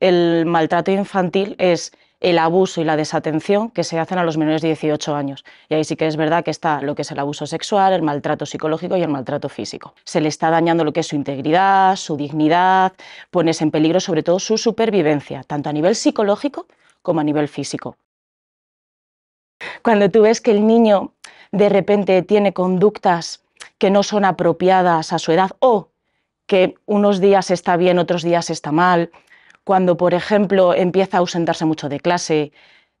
el maltrato infantil es el abuso y la desatención que se hacen a los menores de 18 años. Y ahí sí que es verdad que está lo que es el abuso sexual, el maltrato psicológico y el maltrato físico. Se le está dañando lo que es su integridad, su dignidad, pones en peligro sobre todo su supervivencia, tanto a nivel psicológico como a nivel físico. Cuando tú ves que el niño de repente tiene conductas que no son apropiadas a su edad o que unos días está bien, otros días está mal, cuando, por ejemplo, empieza a ausentarse mucho de clase.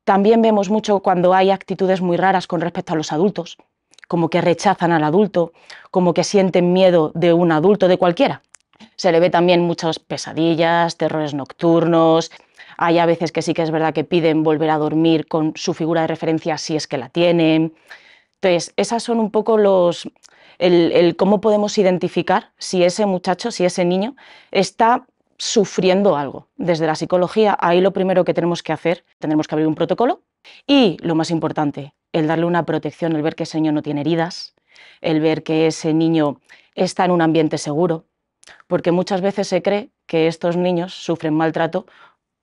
También vemos mucho cuando hay actitudes muy raras con respecto a los adultos, como que rechazan al adulto, como que sienten miedo de un adulto, de cualquiera. Se le ve también muchas pesadillas, terrores nocturnos. Hay a veces que sí que es verdad que piden volver a dormir con su figura de referencia si es que la tienen. Entonces, esas son un poco los, el, el, cómo podemos identificar si ese muchacho, si ese niño está sufriendo algo. Desde la psicología, ahí lo primero que tenemos que hacer, tenemos que abrir un protocolo y, lo más importante, el darle una protección, el ver que ese niño no tiene heridas, el ver que ese niño está en un ambiente seguro, porque muchas veces se cree que estos niños sufren maltrato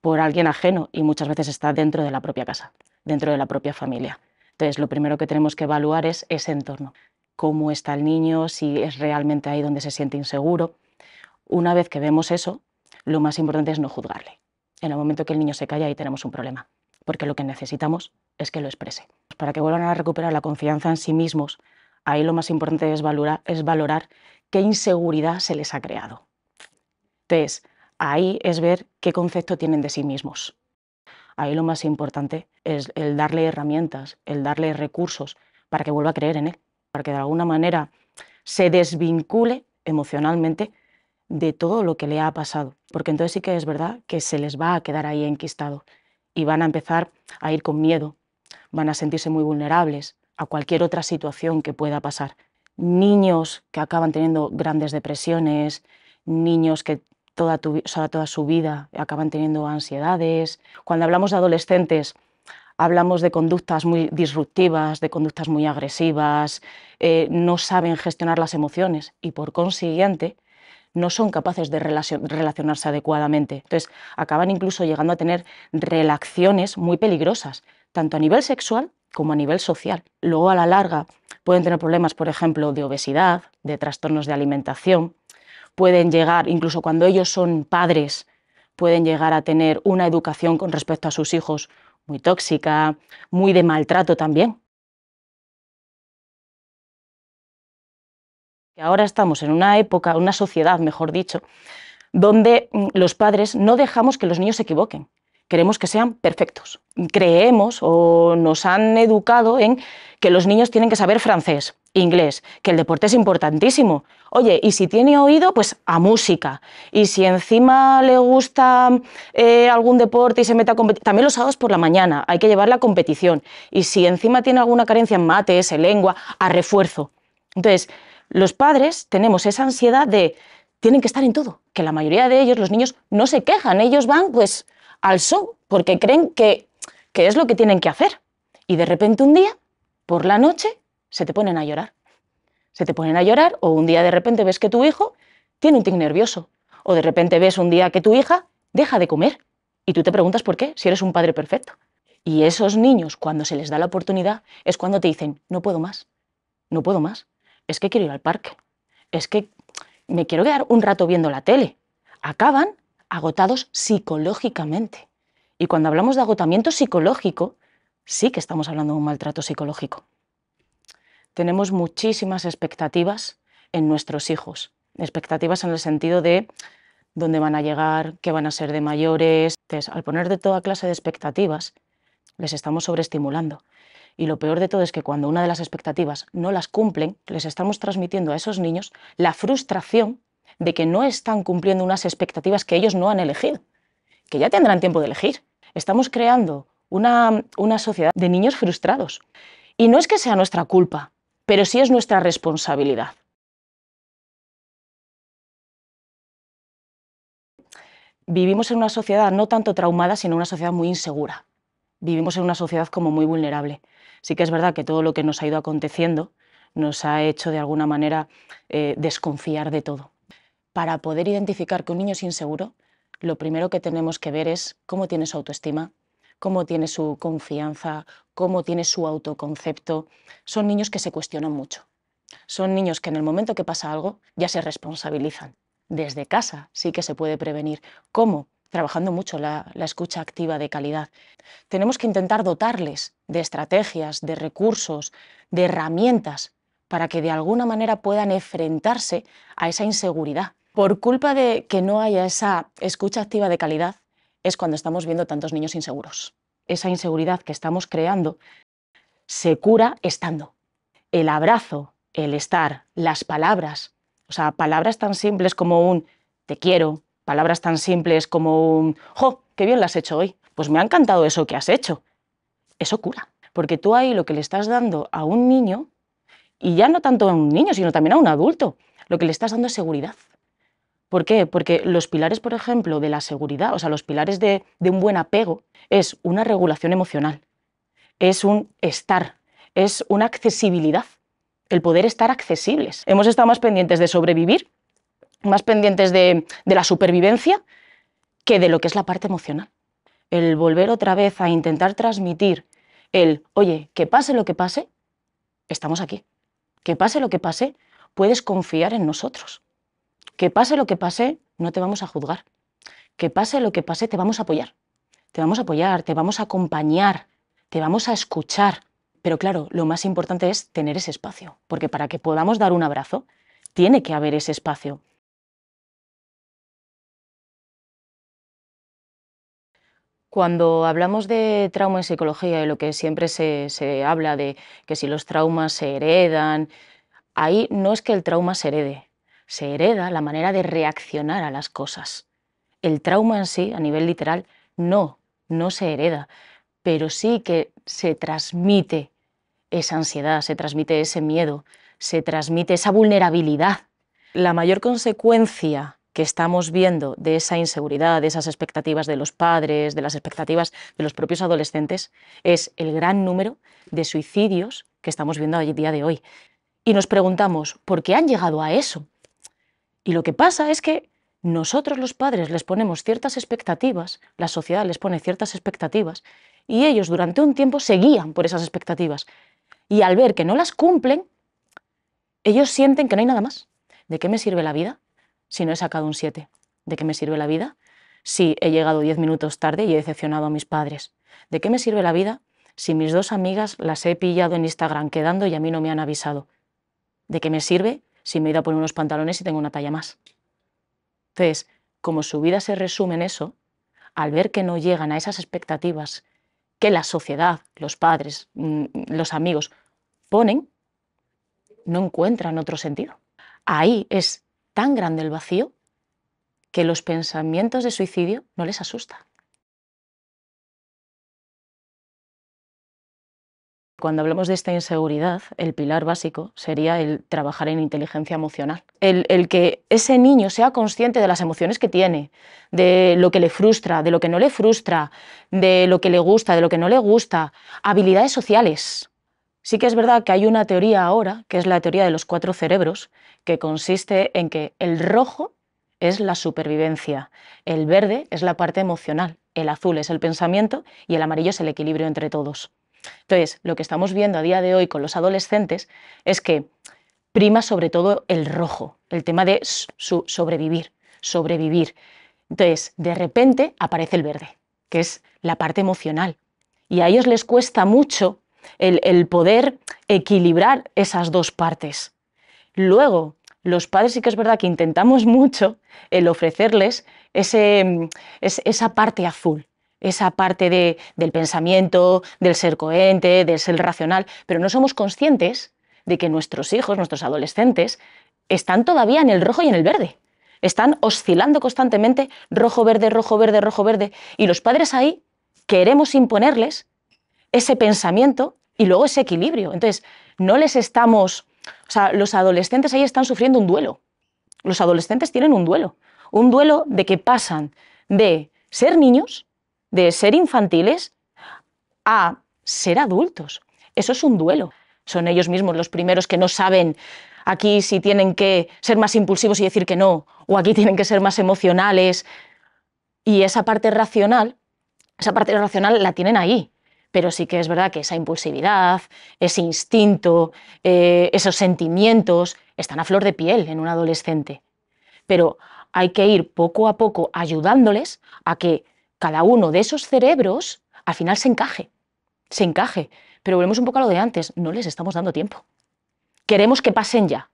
por alguien ajeno y muchas veces está dentro de la propia casa, dentro de la propia familia. Entonces, lo primero que tenemos que evaluar es ese entorno, cómo está el niño, si es realmente ahí donde se siente inseguro. Una vez que vemos eso, lo más importante es no juzgarle. En el momento que el niño se calla, ahí tenemos un problema, porque lo que necesitamos es que lo exprese. Para que vuelvan a recuperar la confianza en sí mismos, ahí lo más importante es valorar, es valorar qué inseguridad se les ha creado. Entonces, ahí es ver qué concepto tienen de sí mismos. Ahí lo más importante es el darle herramientas, el darle recursos para que vuelva a creer en él, para que de alguna manera se desvincule emocionalmente de todo lo que le ha pasado, porque entonces sí que es verdad que se les va a quedar ahí enquistado y van a empezar a ir con miedo, van a sentirse muy vulnerables a cualquier otra situación que pueda pasar. Niños que acaban teniendo grandes depresiones, niños que toda, toda su vida acaban teniendo ansiedades. Cuando hablamos de adolescentes, hablamos de conductas muy disruptivas, de conductas muy agresivas, eh, no saben gestionar las emociones y por consiguiente no son capaces de relacionarse adecuadamente. Entonces, acaban incluso llegando a tener relaciones muy peligrosas, tanto a nivel sexual como a nivel social. Luego, a la larga, pueden tener problemas, por ejemplo, de obesidad, de trastornos de alimentación, pueden llegar, incluso cuando ellos son padres, pueden llegar a tener una educación con respecto a sus hijos muy tóxica, muy de maltrato también, ahora estamos en una época, una sociedad, mejor dicho, donde mm, los padres no dejamos que los niños se equivoquen. Queremos que sean perfectos. Creemos o nos han educado en que los niños tienen que saber francés, inglés, que el deporte es importantísimo. Oye, y si tiene oído, pues a música. Y si encima le gusta eh, algún deporte y se mete a competir, también los sábados por la mañana, hay que llevarla a competición. Y si encima tiene alguna carencia en mates, en lengua, a refuerzo. Entonces, los padres tenemos esa ansiedad de tienen que estar en todo, que la mayoría de ellos, los niños, no se quejan, ellos van pues al show, porque creen que, que es lo que tienen que hacer. Y de repente un día, por la noche, se te ponen a llorar. Se te ponen a llorar o un día de repente ves que tu hijo tiene un tic nervioso o de repente ves un día que tu hija deja de comer y tú te preguntas por qué, si eres un padre perfecto. Y esos niños, cuando se les da la oportunidad, es cuando te dicen, no puedo más, no puedo más es que quiero ir al parque, es que me quiero quedar un rato viendo la tele. Acaban agotados psicológicamente. Y cuando hablamos de agotamiento psicológico, sí que estamos hablando de un maltrato psicológico. Tenemos muchísimas expectativas en nuestros hijos. Expectativas en el sentido de dónde van a llegar, qué van a ser de mayores. al poner de toda clase de expectativas, les estamos sobreestimulando. Y lo peor de todo es que cuando una de las expectativas no las cumplen, les estamos transmitiendo a esos niños la frustración de que no están cumpliendo unas expectativas que ellos no han elegido, que ya tendrán tiempo de elegir. Estamos creando una, sociedad de niños frustrados. Y no es que sea nuestra culpa, pero sí es nuestra responsabilidad. Vivimos en una sociedad no tanto traumada, sino una sociedad muy insegura. Vivimos en una sociedad como muy vulnerable. Sí que es verdad que todo lo que nos ha ido aconteciendo nos ha hecho de alguna manera eh, desconfiar de todo. Para poder identificar que un niño es inseguro, lo primero que tenemos que ver es cómo tiene su autoestima, cómo tiene su confianza, cómo tiene su autoconcepto. Son niños que se cuestionan mucho. Son niños que en el momento que pasa algo ya se responsabilizan. Desde casa sí que se puede prevenir. ¿Cómo? trabajando mucho la, escucha activa de calidad. Tenemos que intentar dotarles de estrategias, de recursos, de herramientas para que de alguna manera puedan enfrentarse a esa inseguridad. Por culpa de que no haya esa escucha activa de calidad es cuando estamos viendo tantos niños inseguros. Esa inseguridad que estamos creando se cura estando. El abrazo, el estar, las palabras, o sea, palabras tan simples como un te quiero, Palabras tan simples como un, ¡jo! ¡Qué bien lo has hecho hoy! Pues me ha encantado eso que has hecho. Eso cura. Porque tú ahí lo que le estás dando a un niño, y ya no tanto a un niño, sino también a un adulto, lo que le estás dando es seguridad. ¿Por qué? Porque los pilares, por ejemplo, de la seguridad, o sea, los pilares de, de un buen apego, es una regulación emocional, es un estar, es una accesibilidad, el poder estar accesibles. Hemos estado más pendientes de sobrevivir más pendientes de, la supervivencia que de lo que es la parte emocional. El volver otra vez a intentar transmitir el, oye, que pase lo que pase, estamos aquí. Que pase lo que pase, puedes confiar en nosotros. Que pase lo que pase, no te vamos a juzgar. Que pase lo que pase, te vamos a apoyar. Te vamos a apoyar, te vamos a acompañar, te vamos a escuchar. Pero claro, lo más importante es tener ese espacio, porque para que podamos dar un abrazo, tiene que haber ese espacio. Cuando hablamos de trauma en psicología de lo que siempre se, se, habla de que si los traumas se heredan, ahí no es que el trauma se herede, se hereda la manera de reaccionar a las cosas. El trauma en sí, a nivel literal, no, no se hereda, pero sí que se transmite esa ansiedad, se transmite ese miedo, se transmite esa vulnerabilidad. La mayor consecuencia que estamos viendo de esa inseguridad, de esas expectativas de los padres, de las expectativas de los propios adolescentes, es el gran número de suicidios que estamos viendo a día de hoy. Y nos preguntamos, ¿por qué han llegado a eso? Y lo que pasa es que nosotros los padres les ponemos ciertas expectativas, la sociedad les pone ciertas expectativas, y ellos durante un tiempo se guían por esas expectativas. Y al ver que no las cumplen, ellos sienten que no hay nada más. ¿De qué me sirve la vida si no he sacado un 7? ¿De qué me sirve la vida? Si he llegado 10 minutos tarde y he decepcionado a mis padres. ¿De qué me sirve la vida si mis dos amigas las he pillado en Instagram quedando y a mí no me han avisado? ¿De qué me sirve si me he ido a poner unos pantalones y tengo una talla más? Entonces, como su vida se resume en eso, al ver que no llegan a esas expectativas que la sociedad, los padres, mm, los amigos ponen, no encuentran otro sentido. Ahí es tan grande el vacío que los pensamientos de suicidio no les asustan. Cuando hablamos de esta inseguridad, el pilar básico sería el trabajar en inteligencia emocional. El, el, que ese niño sea consciente de las emociones que tiene, de lo que le frustra, de lo que no le frustra, de lo que le gusta, de lo que no le gusta, habilidades sociales. Sí que es verdad que hay una teoría ahora, que es la teoría de los cuatro cerebros, que consiste en que el rojo es la supervivencia, el verde es la parte emocional, el azul es el pensamiento y el amarillo es el equilibrio entre todos. Entonces, lo que estamos viendo a día de hoy con los adolescentes es que prima sobre todo el rojo, el tema de su sobrevivir, sobrevivir. Entonces, de repente aparece el verde, que es la parte emocional. Y a ellos les cuesta mucho el, poder equilibrar esas dos partes. Luego, los padres sí que es verdad que intentamos mucho el ofrecerles mm, esa parte azul, esa parte del pensamiento, del ser coherente, del ser racional, pero no somos conscientes de que nuestros hijos, nuestros adolescentes, están todavía en el rojo y en el verde. Están oscilando constantemente rojo, verde, rojo, verde, rojo, verde. Y los padres ahí queremos imponerles ese pensamiento y luego ese equilibrio. Entonces, no les estamos, o sea, los adolescentes ahí están sufriendo un duelo. Los adolescentes tienen un duelo, un duelo de que pasan de ser niños, de ser infantiles, a ser adultos. Eso es un duelo. Son ellos mismos los primeros que no saben aquí si tienen que ser más impulsivos y decir que no, o aquí tienen que ser más emocionales. Y esa parte racional, esa parte racional la tienen ahí pero sí que es verdad que esa impulsividad, ese instinto, eh, esos sentimientos están a flor de piel en un adolescente. Pero hay que ir poco a poco ayudándoles a que cada uno de esos cerebros al final se encaje, se encaje. Pero volvemos un poco a lo de antes, no les estamos dando tiempo. Queremos que pasen ya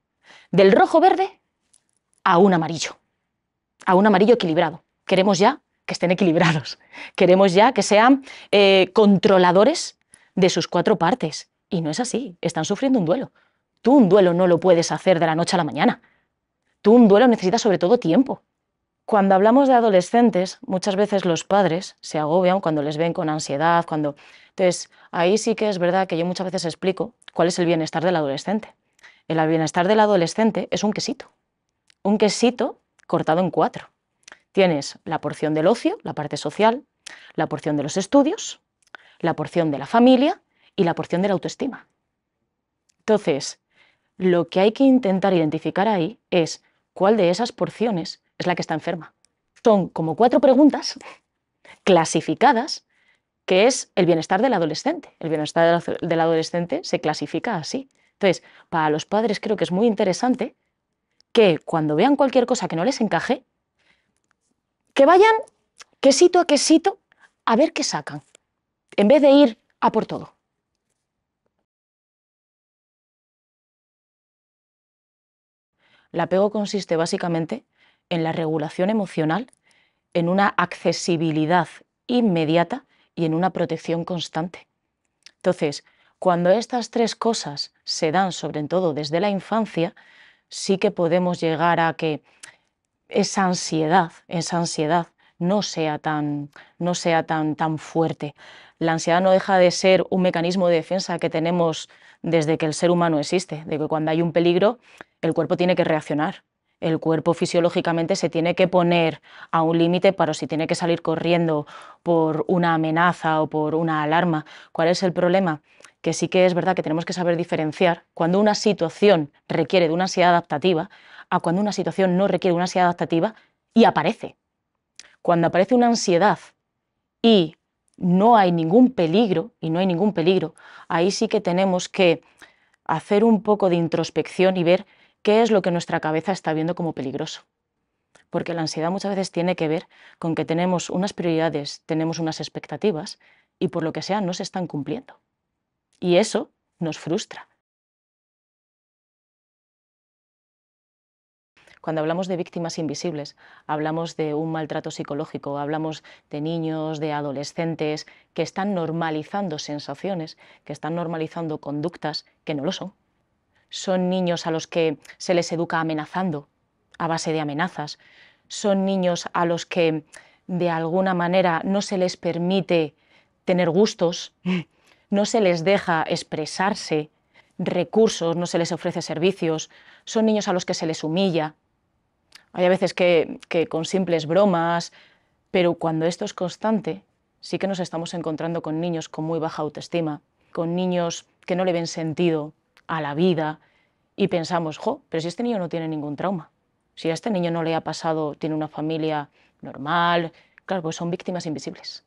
del rojo verde a un amarillo, a un amarillo equilibrado. Queremos ya que estén equilibrados. Queremos ya que sean eh, controladores de sus cuatro partes. Y no es así, están sufriendo un duelo. Tú un duelo no lo puedes hacer de la noche a la mañana. Tú un duelo necesitas sobre todo tiempo. Cuando hablamos de adolescentes, muchas veces los padres se agobian cuando les ven con ansiedad, cuando... Entonces, ahí sí que es verdad que yo muchas veces explico cuál es el bienestar del adolescente. El bienestar del adolescente es un quesito. Un quesito cortado en cuatro. Tienes la porción del ocio, la parte social, la porción de los estudios, la porción de la familia y la porción de la autoestima. Entonces, lo que hay que intentar identificar ahí es cuál de esas porciones es la que está enferma. Son como cuatro preguntas clasificadas, que es el bienestar del adolescente. El bienestar del adolescente se clasifica así. Entonces, para los padres creo que es muy interesante que cuando vean cualquier cosa que no les encaje, que vayan quesito a quesito a ver qué sacan, en vez de ir a por todo. El apego consiste básicamente en la regulación emocional, en una accesibilidad inmediata y en una protección constante. Entonces, cuando estas tres cosas se dan, sobre todo desde la infancia, sí que podemos llegar a que esa ansiedad, esa ansiedad no sea tan, no sea tan, tan fuerte. La ansiedad no deja de ser un mecanismo de defensa que tenemos desde que el ser humano existe, de que cuando hay un peligro el cuerpo tiene que reaccionar. El cuerpo fisiológicamente se tiene que poner a un límite para si tiene que salir corriendo por una amenaza o por una alarma. ¿Cuál es el problema? Que sí que es verdad que tenemos que saber diferenciar cuando una situación requiere de una ansiedad adaptativa a cuando una situación no requiere una ansiedad adaptativa y aparece. Cuando aparece una ansiedad y no hay ningún peligro, y no hay ningún peligro, ahí sí que tenemos que hacer un poco de introspección y ver qué es lo que nuestra cabeza está viendo como peligroso. Porque la ansiedad muchas veces tiene que ver con que tenemos unas prioridades, tenemos unas expectativas y por lo que sea no se están cumpliendo. Y eso nos frustra, Cuando hablamos de víctimas invisibles, hablamos de un maltrato psicológico, hablamos de niños, de adolescentes que están normalizando sensaciones, que están normalizando conductas que no lo son. Son niños a los que se les educa amenazando, a base de amenazas. Son niños a los que de alguna manera no se les permite tener gustos, no se les deja expresarse, recursos, no se les ofrece servicios, son niños a los que se les humilla, hay veces que, que con simples bromas, pero cuando esto es constante, sí que nos estamos encontrando con niños con muy baja autoestima, con niños que no le ven sentido a la vida y pensamos, jo, pero si este niño no tiene ningún trauma, si a este niño no le ha pasado, tiene una familia normal, claro, pues son víctimas invisibles.